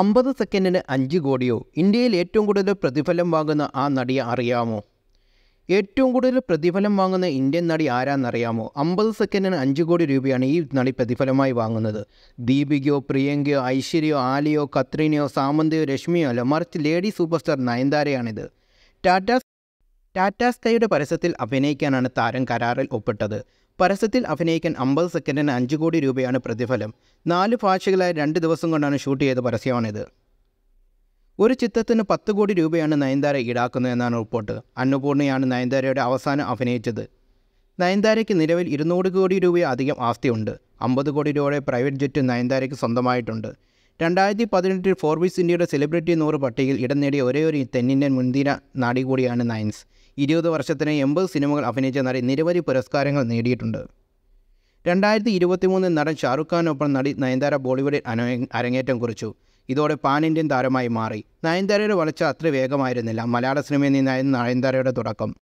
അമ്പത് സെക്കൻഡിന് അഞ്ച് കോടിയോ ഇന്ത്യയിൽ ഏറ്റവും കൂടുതൽ പ്രതിഫലം വാങ്ങുന്ന ആ നടിയെ അറിയാമോ ഏറ്റവും കൂടുതൽ പ്രതിഫലം വാങ്ങുന്ന ഇന്ത്യൻ നടി ആരാന്നറിയാമോ അമ്പത് സെക്കൻഡിന് അഞ്ച് കോടി രൂപയാണ് ഈ നടി പ്രതിഫലമായി വാങ്ങുന്നത് ദീപികയോ പ്രിയങ്കയോ ഐശ്വര്യയോ ആലിയോ കത്രീനയോ സാമന്തയോ രശ്മിയോ അല്ല മറിച്ച് ലേഡി സൂപ്പർ സ്റ്റാർ നയൻതാരയാണിത് ടാറ്റാ ടാറ്റ പരസ്യത്തിൽ അഭിനയിക്കാനാണ് താരം കരാറിൽ ഒപ്പിട്ടത് പരസ്യത്തിൽ അഭിനയിക്കാൻ അമ്പത് സെക്കൻഡിന് അഞ്ച് കോടി രൂപയാണ് പ്രതിഫലം നാല് ഭാഷകളായി രണ്ട് ദിവസം കൊണ്ടാണ് ഷൂട്ട് ചെയ്ത പരസ്യമാണിത് ഒരു ചിത്രത്തിന് പത്ത് കോടി രൂപയാണ് നയൻതാര എന്നാണ് റിപ്പോർട്ട് അന്നപൂർണയാണ് നയൻതാരയുടെ അവസാനം അഭിനയിച്ചത് നയൻതാരയ്ക്ക് നിലവിൽ ഇരുന്നൂറ് കോടി രൂപ അധികം ആസ്തിയുണ്ട് അമ്പത് കോടി രൂപയുടെ പ്രൈവറ്റ് ജെറ്റ് നയൻതാരയ്ക്ക് സ്വന്തമായിട്ടുണ്ട് രണ്ടായിരത്തി പതിനെട്ടിൽ ഫോർബീസ് ഇന്ത്യയുടെ സെലിബ്രിറ്റി നൂറ് പട്ടികയിൽ ഇടം നേടിയ ഒരു തെന്നിന്ത്യൻ മുൻതിര നാടി കൂടിയാണ് നയൻസ് ഇരുപത് വർഷത്തിന് എൺപത് സിനിമകൾ അഭിനയിച്ച നടി നിരവധി പുരസ്കാരങ്ങൾ നേടിയിട്ടുണ്ട് രണ്ടായിരത്തി ഇരുപത്തിമൂന്നിൽ നടൻ ഷാറുഖ് ഖാനൊപ്പം നടി നയൻതാര ബോളിവുഡിൽ അരങ്ങേറ്റം കുറിച്ചു ഇതോടെ പാൻ ഇന്ത്യൻ താരമായി മാറി നയൻതാരയുടെ വളർച്ച അത്ര വേഗമായിരുന്നില്ല മലയാള സിനിമയിൽ നിന്നായിരുന്നു നയൻതാരയുടെ തുടക്കം